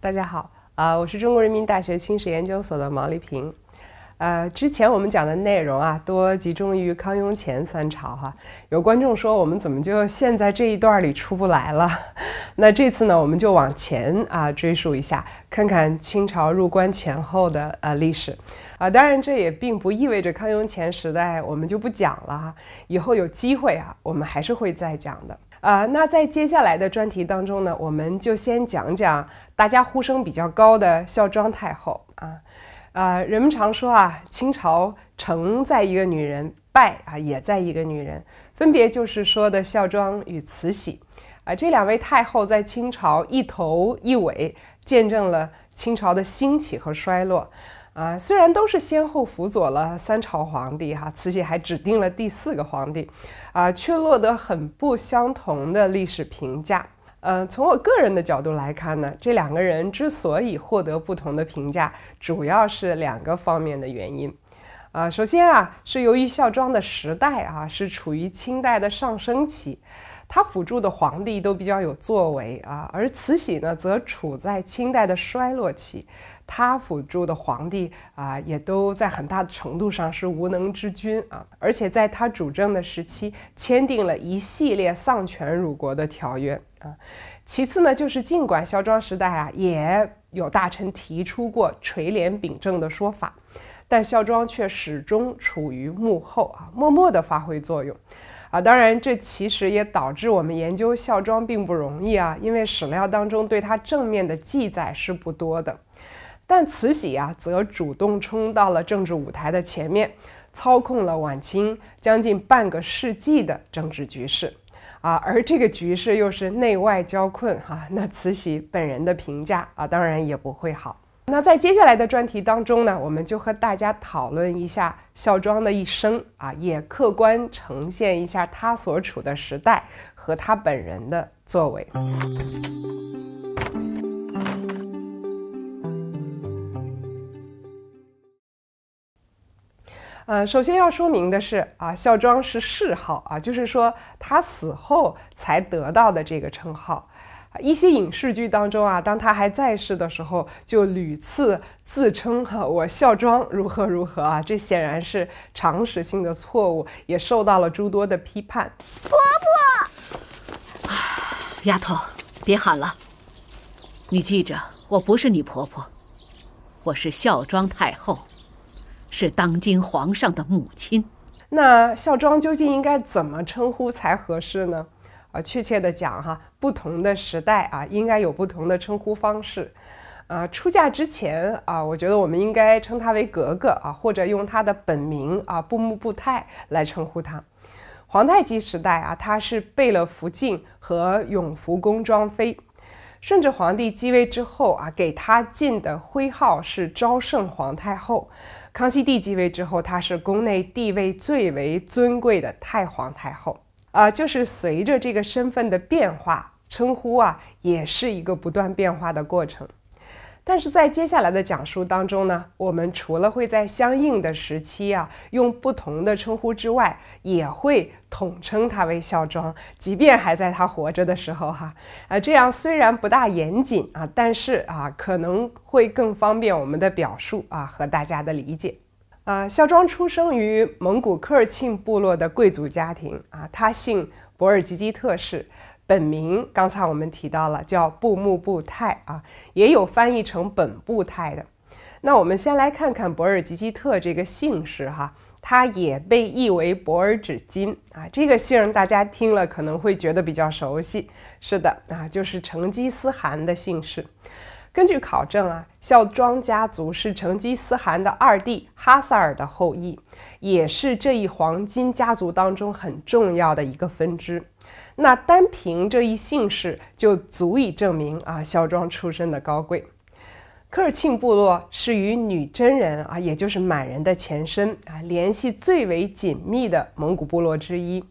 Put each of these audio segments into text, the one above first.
大家好，啊，我是中国人民大学清史研究所的毛丽萍。呃，之前我们讲的内容啊，多集中于康雍乾三朝哈。有观众说，我们怎么就陷在这一段里出不来了？那这次呢，我们就往前啊追溯一下，看看清朝入关前后的呃历史啊。当然，这也并不意味着康雍乾时代我们就不讲了哈。以后有机会啊，我们还是会再讲的啊。那在接下来的专题当中呢，我们就先讲讲大家呼声比较高的孝庄太后啊。啊，人们常说啊，清朝成在一个女人，败啊也在一个女人，分别就是说的孝庄与慈禧啊。这两位太后在清朝一头一尾，见证了清朝的兴起和衰落啊。虽然都是先后辅佐了三朝皇帝，哈，慈禧还指定了第四个皇帝，啊，却落得很不相同的历史评价。呃，从我个人的角度来看呢，这两个人之所以获得不同的评价，主要是两个方面的原因。啊，首先啊，是由于孝庄的时代啊，是处于清代的上升期，他辅助的皇帝都比较有作为啊，而慈禧呢，则处在清代的衰落期，他辅助的皇帝啊，也都在很大程度上是无能之君啊，而且在他主政的时期，签订了一系列丧权辱国的条约。啊，其次呢，就是尽管孝庄时代啊，也有大臣提出过垂帘秉政的说法，但孝庄却始终处于幕后啊，默默的发挥作用。啊，当然，这其实也导致我们研究孝庄并不容易啊，因为史料当中对他正面的记载是不多的。但慈禧啊，则主动冲到了政治舞台的前面，操控了晚清将近半个世纪的政治局势。啊，而这个局势又是内外交困哈，那慈禧本人的评价啊，当然也不会好。那在接下来的专题当中呢，我们就和大家讨论一下孝庄的一生啊，也客观呈现一下他所处的时代和他本人的作为。呃，首先要说明的是啊，孝庄是谥号啊，就是说他死后才得到的这个称号。一些影视剧当中啊，当他还在世的时候，就屡次自称“哈、我孝庄如何如何啊”，这显然是常识性的错误，也受到了诸多的批判。婆婆，丫头，别喊了，你记着，我不是你婆婆，我是孝庄太后。是当今皇上的母亲，那孝庄究竟应该怎么称呼才合适呢？啊，确切的讲哈，不同的时代啊，应该有不同的称呼方式。啊，出嫁之前啊，我觉得我们应该称她为格格啊，或者用她的本名啊，布木布泰来称呼她。皇太极时代啊，她是贝勒福晋和永福宫庄妃。顺治皇帝继位之后啊，给她晋的徽号是昭圣皇太后。康熙帝继位之后，她是宫内地位最为尊贵的太皇太后啊。就是随着这个身份的变化，称呼啊也是一个不断变化的过程。但是在接下来的讲述当中呢，我们除了会在相应的时期啊用不同的称呼之外，也会统称他为孝庄，即便还在他活着的时候哈。呃，这样虽然不大严谨啊，但是啊可能会更方便我们的表述啊和大家的理解。啊，孝庄出生于蒙古科尔沁部落的贵族家庭啊，他姓博尔济吉特氏。本名刚才我们提到了叫布木布泰啊，也有翻译成本布泰的。那我们先来看看博尔吉吉特这个姓氏哈，它也被译为博尔纸金啊。这个姓大家听了可能会觉得比较熟悉，是的啊，就是成吉思汗的姓氏。根据考证啊，孝庄家族是成吉思汗的二弟哈萨尔的后裔，也是这一黄金家族当中很重要的一个分支。那单凭这一姓氏就足以证明啊，孝庄出身的高贵。科尔沁部落是与女真人啊，也就是满人的前身啊，联系最为紧密的蒙古部落之一。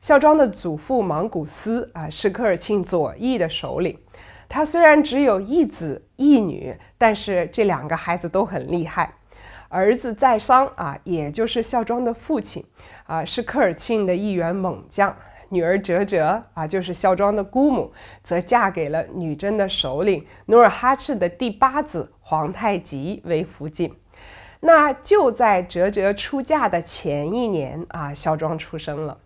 孝庄的祖父莽古斯啊，是科尔沁左翼的首领。他虽然只有一子一女，但是这两个孩子都很厉害。儿子在商啊，也就是孝庄的父亲啊，是科尔沁的一员猛将。女儿哲哲啊，就是孝庄的姑母，则嫁给了女真的首领努尔哈赤的第八子皇太极为福晋。那就在哲哲出嫁的前一年啊，孝庄出生了。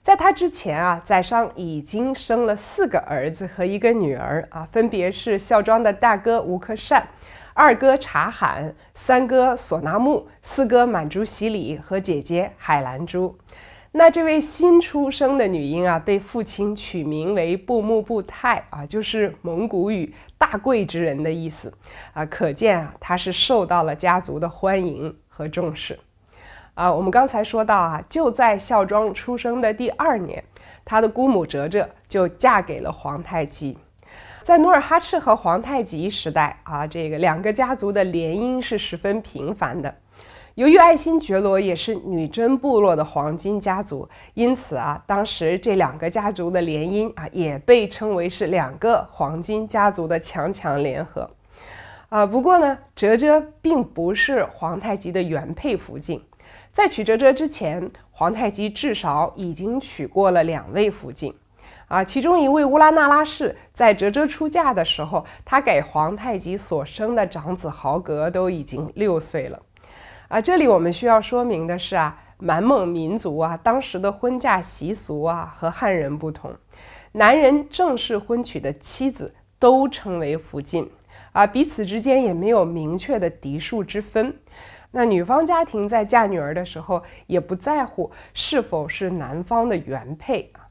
在她之前啊，宰相已经生了四个儿子和一个女儿啊，分别是孝庄的大哥吴克善、二哥查罕、三哥索纳木、四哥满珠喜礼和姐姐海兰珠。那这位新出生的女婴啊，被父亲取名为布木布泰啊，就是蒙古语“大贵之人的意思”，啊，可见啊，她是受到了家族的欢迎和重视。啊，我们刚才说到啊，就在孝庄出生的第二年，她的姑母哲哲就嫁给了皇太极。在努尔哈赤和皇太极时代啊，这个两个家族的联姻是十分频繁的。由于爱新觉罗也是女真部落的黄金家族，因此啊，当时这两个家族的联姻啊，也被称为是两个黄金家族的强强联合。啊，不过呢，哲哲并不是皇太极的原配福晋，在娶哲哲之前，皇太极至少已经娶过了两位福晋。啊，其中一位乌拉那拉氏，在哲哲出嫁的时候，她给皇太极所生的长子豪格都已经六岁了。啊，这里我们需要说明的是啊，满蒙民族啊，当时的婚嫁习俗啊和汉人不同，男人正式婚娶的妻子都称为福晋，啊，彼此之间也没有明确的嫡庶之分。那女方家庭在嫁女儿的时候也不在乎是否是男方的原配啊。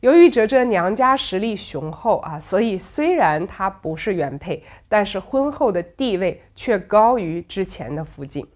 由于哲哲娘家实力雄厚啊，所以虽然她不是原配，但是婚后的地位却高于之前的福晋。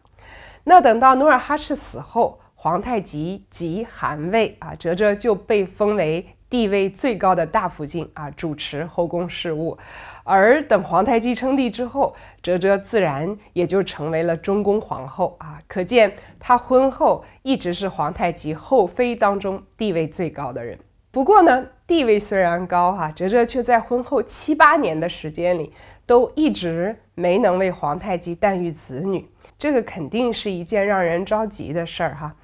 那等到努尔哈赤死后，皇太极即汗位啊，哲哲就被封为地位最高的大福晋啊，主持后宫事务。而等皇太极称帝之后，哲哲自然也就成为了中宫皇后啊。可见她婚后一直是皇太极后妃当中地位最高的人。不过呢，地位虽然高哈，哲哲却在婚后七八年的时间里，都一直没能为皇太极诞育子女。这个肯定是一件让人着急的事儿哈，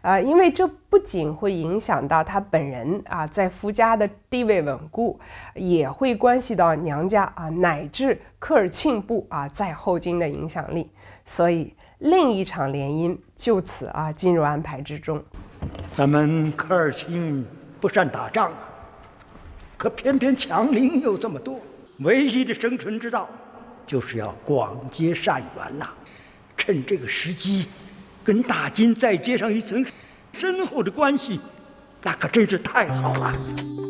啊，因为这不仅会影响到他本人啊在夫家的地位稳固，也会关系到娘家啊乃至科尔沁部啊在后金的影响力，所以另一场联姻就此啊进入安排之中。咱们科尔沁不善打仗，可偏偏强邻又这么多，唯一的生存之道就是要广结善缘呐。趁这个时机，跟大金再接上一层深厚的关系，那可真是太好了。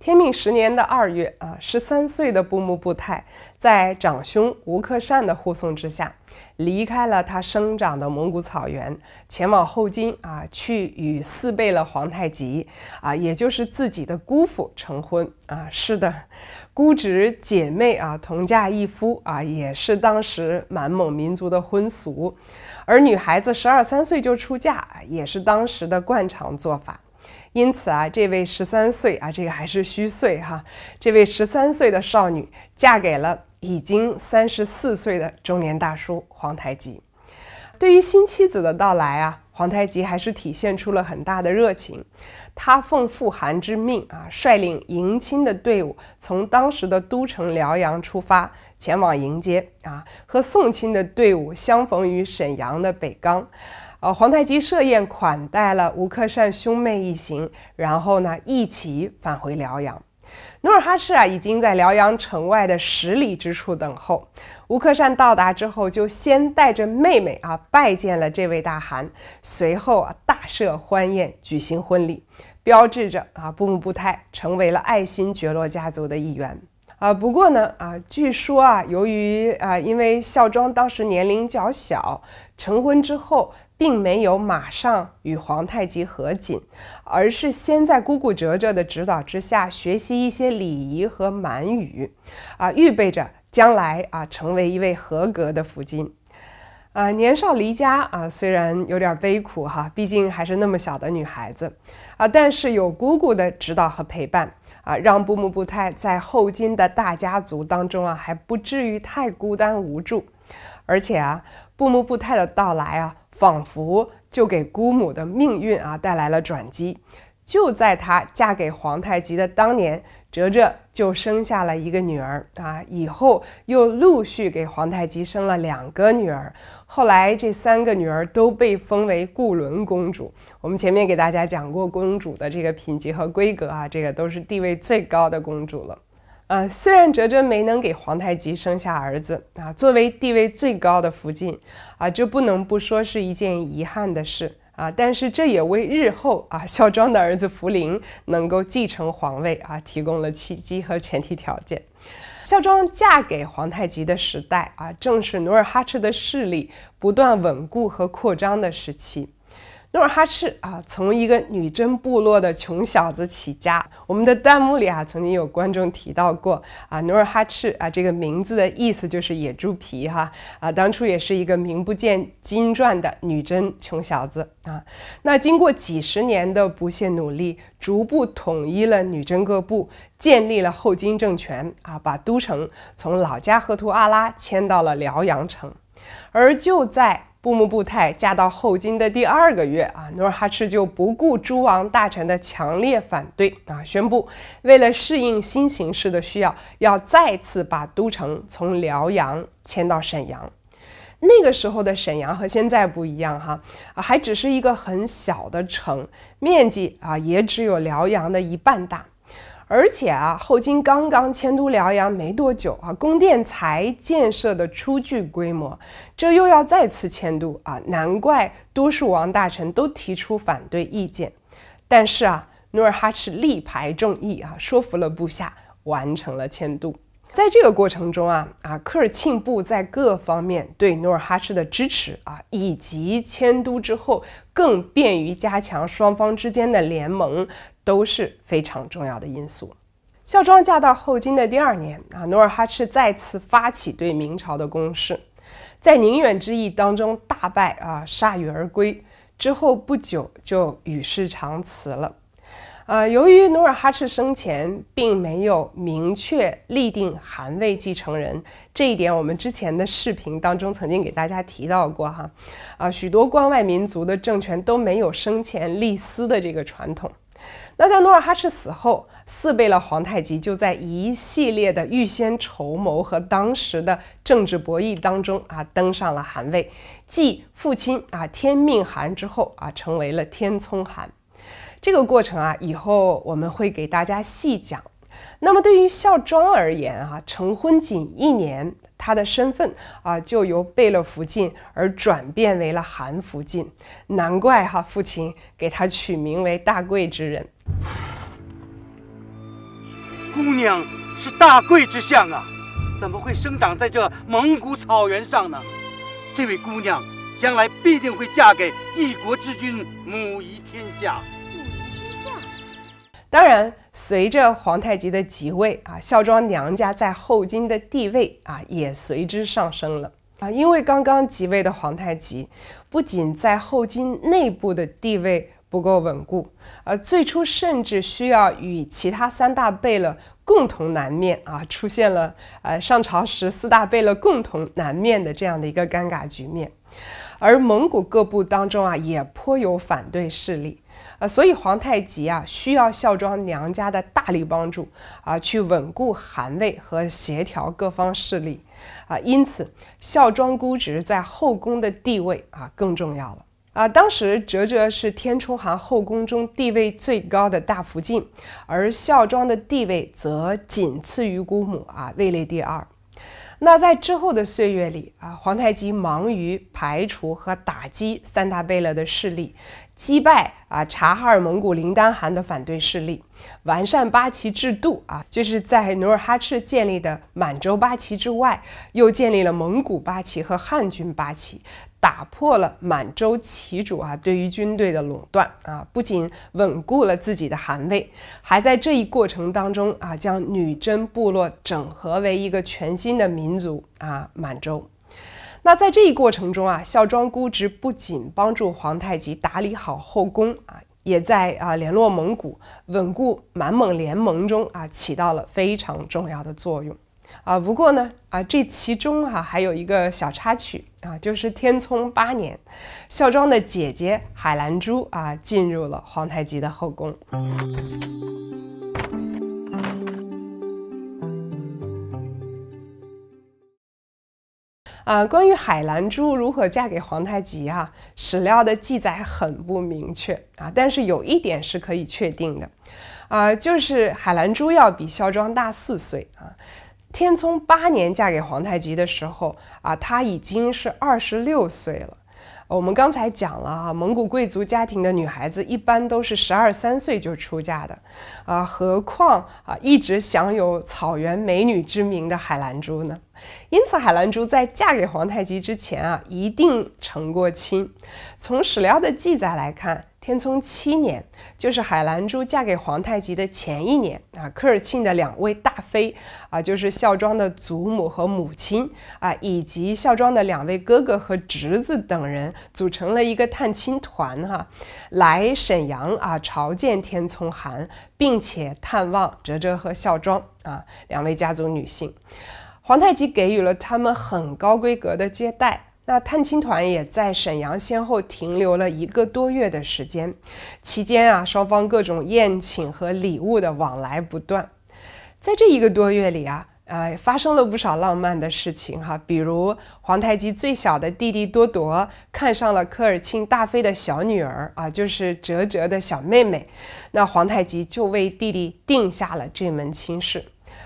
天命十年的二月啊，十三岁的布木布泰在长兄吴克善的护送之下，离开了他生长的蒙古草原，前往后金啊，去与四贝勒皇太极啊，也就是自己的姑父成婚啊。是的，姑侄姐妹啊，同嫁一夫啊，也是当时满蒙民族的婚俗。而女孩子十二三岁就出嫁啊，也是当时的惯常做法。因此啊，这位十三岁啊，这个还是虚岁哈，这位十三岁的少女嫁给了已经三十四岁的中年大叔皇太极。对于新妻子的到来啊，皇太极还是体现出了很大的热情。他奉父汗之命啊，率领迎亲的队伍从当时的都城辽阳出发，前往迎接啊，和送亲的队伍相逢于沈阳的北岗。呃，皇太极设宴款待了吴克善兄妹一行，然后呢一起返回辽阳。努尔哈赤啊已经在辽阳城外的十里之处等候。吴克善到达之后，就先带着妹妹啊拜见了这位大汗，随后啊大设欢宴，举行婚礼，标志着啊布木布泰成为了爱新觉罗家族的一员。啊，不过呢啊，据说啊，由于啊因为孝庄当时年龄较小，成婚之后。并没有马上与皇太极合解，而是先在姑姑哲哲的指导之下学习一些礼仪和满语，啊，预备着将来啊成为一位合格的福晋，啊，年少离家啊，虽然有点悲苦哈，毕竟还是那么小的女孩子，啊，但是有姑姑的指导和陪伴啊，让布木布泰在后金的大家族当中啊还不至于太孤单无助，而且啊，布木布泰的到来啊。仿佛就给姑母的命运啊带来了转机。就在她嫁给皇太极的当年，哲哲就生下了一个女儿啊，以后又陆续给皇太极生了两个女儿。后来这三个女儿都被封为固伦公主。我们前面给大家讲过，公主的这个品级和规格啊，这个都是地位最高的公主了。啊，虽然哲哲没能给皇太极生下儿子啊，作为地位最高的福晋啊，就不能不说是一件遗憾的事啊。但是这也为日后啊孝庄的儿子福临能够继承皇位啊提供了契机和前提条件。孝庄嫁给皇太极的时代啊，正是努尔哈赤的势力不断稳固和扩张的时期。努尔哈赤啊，从一个女真部落的穷小子起家。我们的弹幕里啊，曾经有观众提到过啊，努尔哈赤啊这个名字的意思就是野猪皮哈啊。当初也是一个名不见经传的女真穷小子啊。那经过几十年的不懈努力，逐步统一了女真各部，建立了后金政权啊，把都城从老家赫图阿拉迁到了辽阳城，而就在布木布泰嫁到后金的第二个月啊，努尔哈赤就不顾诸王大臣的强烈反对啊，宣布为了适应新形势的需要，要再次把都城从辽阳迁到沈阳。那个时候的沈阳和现在不一样哈，啊，还只是一个很小的城，面积啊也只有辽阳的一半大。而且啊，后金刚刚迁都辽阳没多久啊，宫殿才建设的初具规模，这又要再次迁都啊，难怪多数王大臣都提出反对意见。但是啊，努尔哈赤力排众议啊，说服了部下，完成了迁都。在这个过程中啊啊，科尔沁部在各方面对努尔哈赤的支持啊，以及迁都之后更便于加强双方之间的联盟，都是非常重要的因素。孝庄嫁到后金的第二年啊，努尔哈赤再次发起对明朝的攻势，在宁远之役当中大败啊，铩羽而归。之后不久就与世长辞了。啊，由于努尔哈赤生前并没有明确立定汗位继承人，这一点我们之前的视频当中曾经给大家提到过哈。啊，许多关外民族的政权都没有生前立嗣的这个传统。那在努尔哈赤死后，四贝勒皇太极就在一系列的预先筹谋和当时的政治博弈当中啊，登上了汗位，继父亲啊天命汗之后啊，成为了天聪汗。这个过程啊，以后我们会给大家细讲。那么对于孝庄而言啊，成婚仅一年，她的身份啊就由贝勒福晋而转变为了韩福晋。难怪哈父亲给她取名为大贵之人。姑娘是大贵之相啊，怎么会生长在这蒙古草原上呢？这位姑娘将来必定会嫁给一国之君，母仪天下。当然，随着皇太极的即位啊，孝庄娘家在后金的地位啊也随之上升了啊。因为刚刚即位的皇太极，不仅在后金内部的地位不够稳固，呃，最初甚至需要与其他三大贝勒共同南面啊，出现了呃上朝时四大贝勒共同南面的这样的一个尴尬局面，而蒙古各部当中啊，也颇有反对势力。所以皇太极啊需要孝庄娘家的大力帮助啊，去稳固汗位和协调各方势力啊，因此孝庄姑侄在后宫的地位啊更重要了啊。当时哲哲是天冲寒后宫中地位最高的大福晋，而孝庄的地位则仅次于姑母啊，位列第二。那在之后的岁月里啊，皇太极忙于排除和打击三大贝勒的势力。击败啊察哈尔蒙古林丹汗的反对势力，完善八旗制度啊，就是在努尔哈赤建立的满洲八旗之外，又建立了蒙古八旗和汉军八旗，打破了满洲旗主啊对于军队的垄断啊，不仅稳固了自己的汗位，还在这一过程当中啊，将女真部落整合为一个全新的民族啊，满洲。那在这一过程中啊，孝庄估值不仅帮助皇太极打理好后宫啊，也在啊联络蒙古、稳固满蒙联盟中啊起到了非常重要的作用，啊，不过呢啊这其中哈还有一个小插曲啊，就是天聪八年，孝庄的姐姐海兰珠啊进入了皇太极的后宫。啊，关于海兰珠如何嫁给皇太极啊，史料的记载很不明确啊。但是有一点是可以确定的，啊，就是海兰珠要比孝庄大四岁啊。天聪八年嫁给皇太极的时候啊，她已经是二十六岁了。我们刚才讲了啊，蒙古贵族家庭的女孩子一般都是十二三岁就出嫁的，啊，何况啊一直享有草原美女之名的海兰珠呢？因此，海兰珠在嫁给皇太极之前啊，一定成过亲。从史料的记载来看。天聪七年，就是海兰珠嫁给皇太极的前一年啊。科尔沁的两位大妃啊，就是孝庄的祖母和母亲啊，以及孝庄的两位哥哥和侄子等人，组成了一个探亲团哈，来沈阳啊朝见天聪汗，并且探望哲哲和孝庄啊两位家族女性。皇太极给予了他们很高规格的接待。那探亲团也在沈阳先后停留了一个多月的时间，期间啊，双方各种宴请和礼物的往来不断。在这一个多月里啊，呃，发生了不少浪漫的事情哈，比如皇太极最小的弟弟多铎看上了科尔沁大妃的小女儿啊，就是哲哲的小妹妹，那皇太极就为弟弟定下了这门亲事。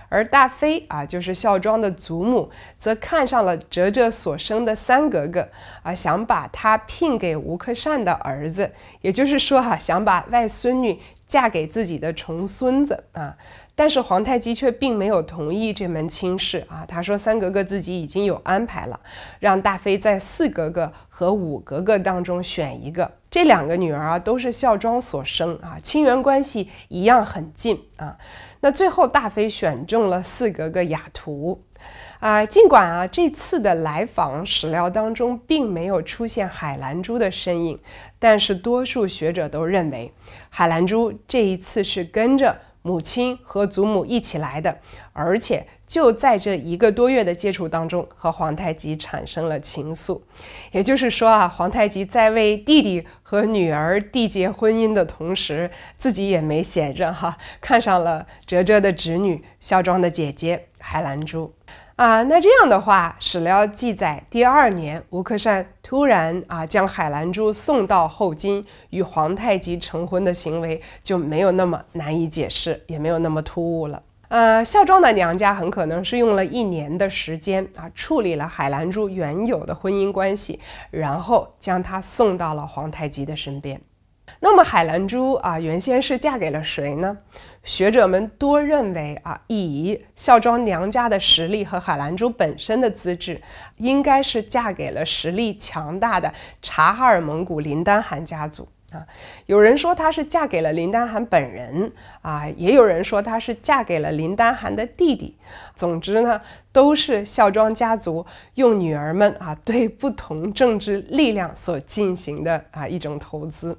而大妃啊，就是孝庄的祖母，则看上了哲哲所生的三格格啊，想把她聘给吴克善的儿子，也就是说哈，想把外孙女嫁给自己的重孙子啊。但是皇太极却并没有同意这门亲事啊，他说三格格自己已经有安排了，让大妃在四格格和五格格当中选一个。这两个女儿啊，都是孝庄所生啊，亲缘关系一样很近啊。那最后大妃选中了四格格雅图，啊，尽管啊这次的来访史料当中并没有出现海兰珠的身影，但是多数学者都认为海兰珠这一次是跟着母亲和祖母一起来的，而且。就在这一个多月的接触当中，和皇太极产生了情愫。也就是说啊，皇太极在为弟弟和女儿缔结婚姻的同时，自己也没闲着哈，看上了哲哲的侄女孝庄的姐姐海兰珠啊。那这样的话，史料记载，第二年吴克善突然啊将海兰珠送到后金，与皇太极成婚的行为就没有那么难以解释，也没有那么突兀了。呃，孝庄的娘家很可能是用了一年的时间啊，处理了海兰珠原有的婚姻关系，然后将她送到了皇太极的身边。那么，海兰珠啊，原先是嫁给了谁呢？学者们多认为啊，以孝庄娘家的实力和海兰珠本身的资质，应该是嫁给了实力强大的察哈尔蒙古林丹汗家族。啊，有人说她是嫁给了林丹汗本人啊，也有人说她是嫁给了林丹汗的弟弟。总之呢，都是孝庄家族用女儿们啊，对不同政治力量所进行的啊一种投资。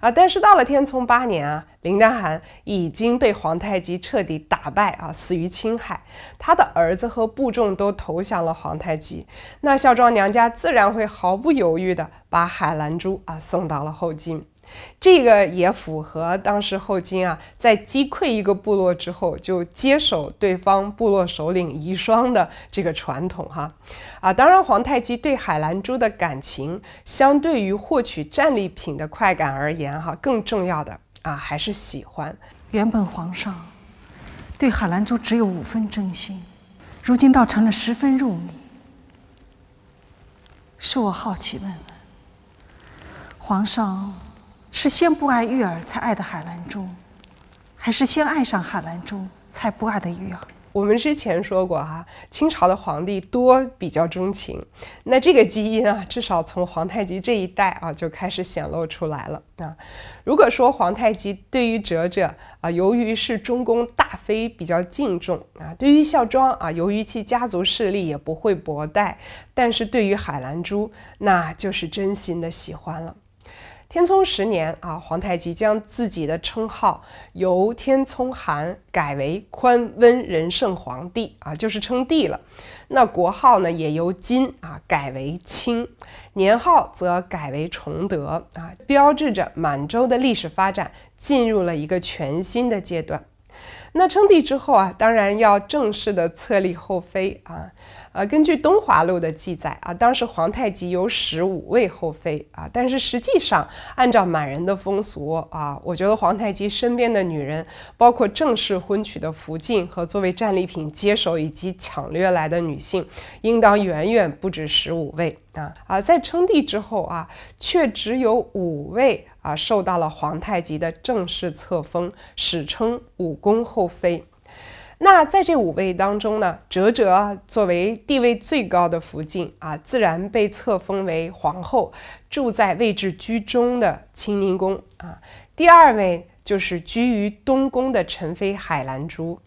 啊！但是到了天聪八年啊，林丹汗已经被皇太极彻底打败啊，死于青海，他的儿子和部众都投降了皇太极，那孝庄娘家自然会毫不犹豫地把海兰珠啊送到了后金。这个也符合当时后金啊，在击溃一个部落之后就接手对方部落首领遗孀的这个传统哈。啊，当然，皇太极对海兰珠的感情，相对于获取战利品的快感而言，哈，更重要的啊，还是喜欢。原本皇上对海兰珠只有五分真心，如今倒成了十分入迷。恕我好奇问问，皇上。是先不爱玉儿才爱的海兰珠，还是先爱上海兰珠才不爱的玉儿？我们之前说过啊，清朝的皇帝多比较钟情，那这个基因啊，至少从皇太极这一代啊就开始显露出来了啊。如果说皇太极对于哲哲啊，由于是中宫大妃比较敬重啊；对于孝庄啊，由于其家族势力也不会薄待；但是对于海兰珠，那就是真心的喜欢了。天聪十年啊，皇太极将自己的称号由天聪汗改为宽温仁圣皇帝啊，就是称帝了。那国号呢，也由金啊改为清，年号则改为崇德啊，标志着满洲的历史发展进入了一个全新的阶段。那称帝之后啊，当然要正式的册立后妃啊。啊，根据《东华录》的记载啊，当时皇太极有十五位后妃啊，但是实际上按照满人的风俗啊，我觉得皇太极身边的女人，包括正式婚娶的福晋和作为战利品接手以及抢掠来的女性，应当远远不止十五位啊啊，在称帝之后啊，却只有五位啊受到了皇太极的正式册封，史称五宫后妃。那在这五位当中呢，哲哲作为地位最高的福晋啊，自然被册封为皇后，住在位置居中的清宁宫啊。第二位就是居于东宫的宸妃海兰珠，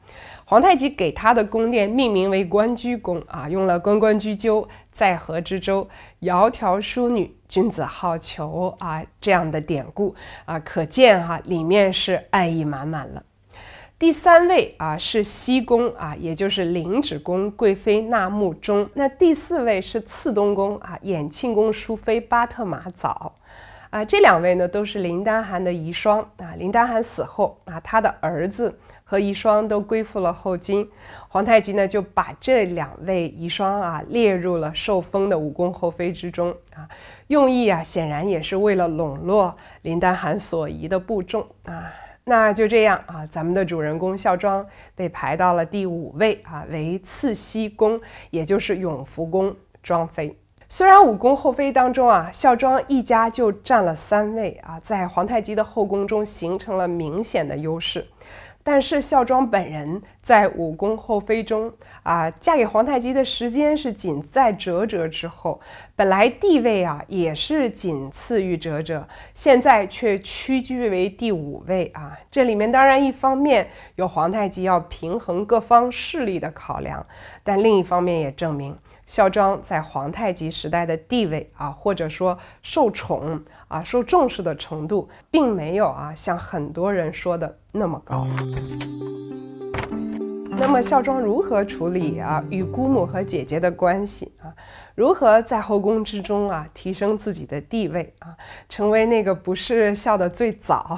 皇太极给她的宫殿命名为关雎宫啊，用了“关关雎鸠，在河之洲，窈窕淑女，君子好逑”啊这样的典故啊，可见哈里面是爱意满满了。第三位啊是西宫啊，也就是灵芝宫贵妃纳木钟。那第四位是次东宫啊，衍庆宫淑妃巴特玛早。啊，这两位呢都是林丹汗的遗孀啊。林丹汗死后啊，他的儿子和遗孀都归附了后金。皇太极呢就把这两位遗孀啊列入了受封的五宫后妃之中啊，用意啊显然也是为了笼络林丹汗所遗的部众啊。那就这样啊，咱们的主人公孝庄被排到了第五位啊，为次西宫，也就是永福宫庄妃。虽然五宫后妃当中啊，孝庄一家就占了三位啊，在皇太极的后宫中形成了明显的优势。但是孝庄本人在武功后妃中啊，嫁给皇太极的时间是仅在哲哲之后，本来地位啊也是仅次于哲哲，现在却屈居为第五位啊。这里面当然一方面有皇太极要平衡各方势力的考量，但另一方面也证明孝庄在皇太极时代的地位啊，或者说受宠。啊，受重视的程度并没有啊，像很多人说的那么高。那么孝庄如何处理啊与姑母和姐姐的关系啊？如何在后宫之中啊提升自己的地位啊，成为那个不是孝的最早，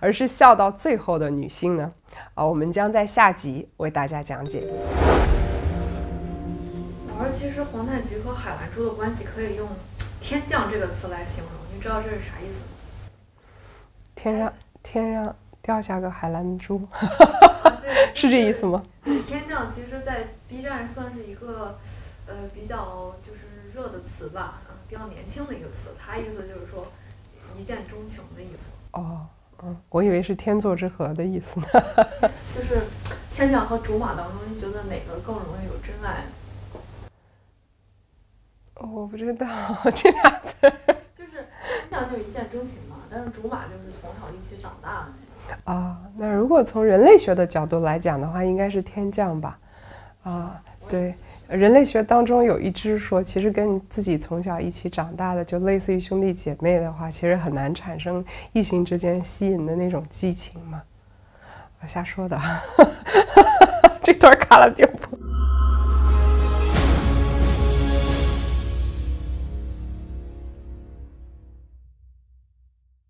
而是孝到最后的女性呢？啊，我们将在下集为大家讲解。而其实皇太极和海兰珠的关系可以用“天降”这个词来形容。知道这是啥意思吗？天上天上掉下个海蓝珠，是这意思吗？天降其实，在 B 站算是一个呃比较就是热的词吧，比较年轻的一个词。他意思就是说一见钟情的意思。哦，嗯，我以为是天作之合的意思呢。就是天降和竹马当中，你觉得哪个更容易有真爱？我不知道 这俩字。天样就是一见钟情嘛，但是竹马就是从小一起长大的啊。那如果从人类学的角度来讲的话，应该是天降吧？啊，对，人类学当中有一只说，其实跟自己从小一起长大的，就类似于兄弟姐妹的话，其实很难产生异性之间吸引的那种激情嘛。我瞎说的，这段卡了点播。